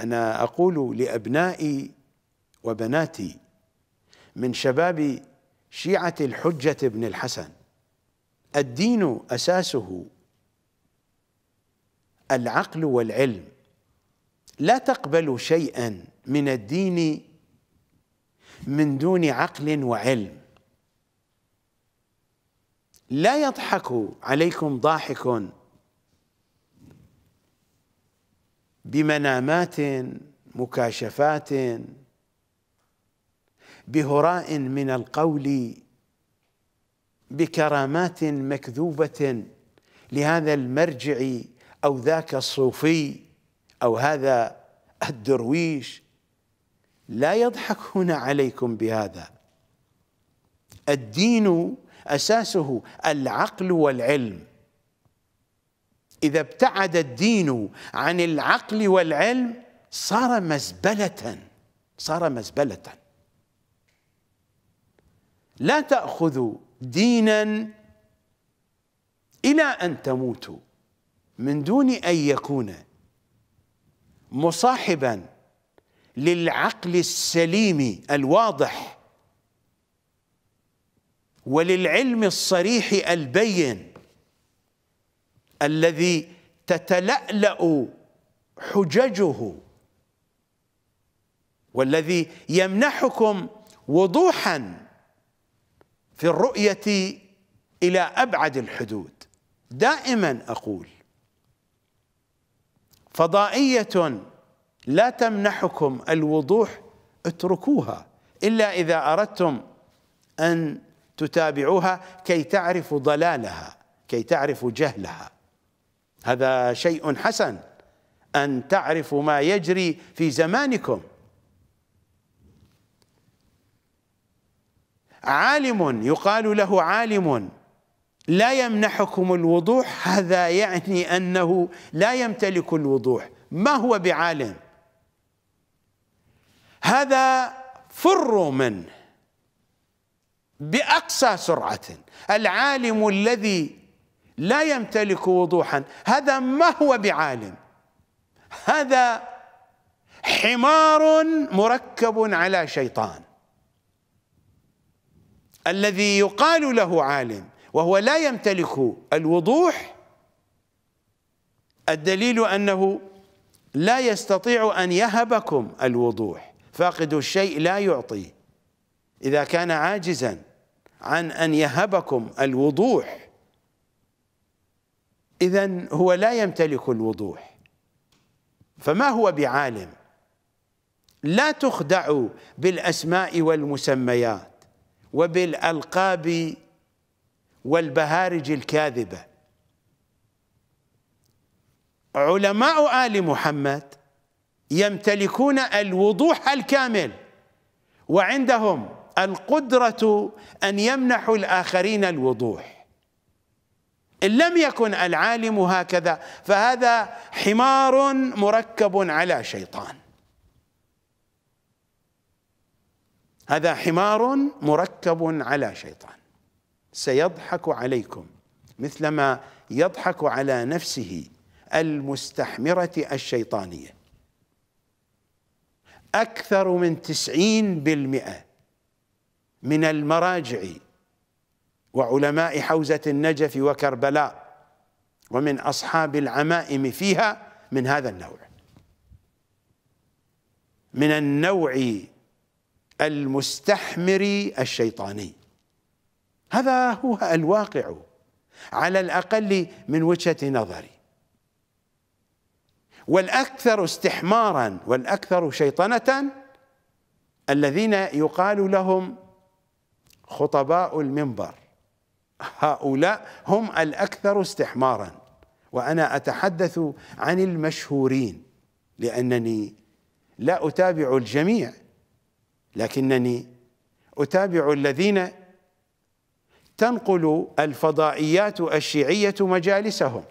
أنا أقول لأبنائي وبناتي من شباب شيعة الحجة بن الحسن الدين أساسه العقل والعلم لا تقبل شيئا من الدين من دون عقل وعلم لا يضحك عليكم ضاحك بمنامات مكاشفات بهراء من القول بكرامات مكذوبه لهذا المرجع او ذاك الصوفي او هذا الدرويش لا يضحكون عليكم بهذا الدين اساسه العقل والعلم إذا ابتعد الدين عن العقل والعلم صار مزبلة صار مزبلة لا تأخذوا دينا إلى أن تموتوا من دون أن يكون مصاحبا للعقل السليم الواضح وللعلم الصريح البين الذي تتلألأ حججه والذي يمنحكم وضوحا في الرؤية إلى أبعد الحدود دائما أقول فضائية لا تمنحكم الوضوح اتركوها إلا إذا أردتم أن تتابعوها كي تعرفوا ضلالها كي تعرفوا جهلها هذا شيء حسن أن تعرفوا ما يجري في زمانكم عالم يقال له عالم لا يمنحكم الوضوح هذا يعني أنه لا يمتلك الوضوح ما هو بعالم هذا فروا منه بأقصى سرعة العالم الذي لا يمتلك وضوحا هذا ما هو بعالم هذا حمار مركب على شيطان الذي يقال له عالم وهو لا يمتلك الوضوح الدليل انه لا يستطيع ان يهبكم الوضوح فاقد الشيء لا يعطي اذا كان عاجزا عن ان يهبكم الوضوح إذا هو لا يمتلك الوضوح فما هو بعالم لا تخدع بالأسماء والمسميات وبالألقاب والبهارج الكاذبة علماء آل محمد يمتلكون الوضوح الكامل وعندهم القدرة أن يمنحوا الآخرين الوضوح إن لم يكن العالم هكذا فهذا حمار مركب على شيطان هذا حمار مركب على شيطان سيضحك عليكم مثلما يضحك على نفسه المستحمرة الشيطانية أكثر من تسعين بالمئة من المراجع وعلماء حوزة النجف وكربلاء ومن أصحاب العمائم فيها من هذا النوع من النوع المستحمر الشيطاني هذا هو الواقع على الأقل من وجهة نظري والأكثر استحمارا والأكثر شيطنة الذين يقال لهم خطباء المنبر هؤلاء هم الأكثر استحمارا وأنا أتحدث عن المشهورين لأنني لا أتابع الجميع لكنني أتابع الذين تنقل الفضائيات الشيعية مجالسهم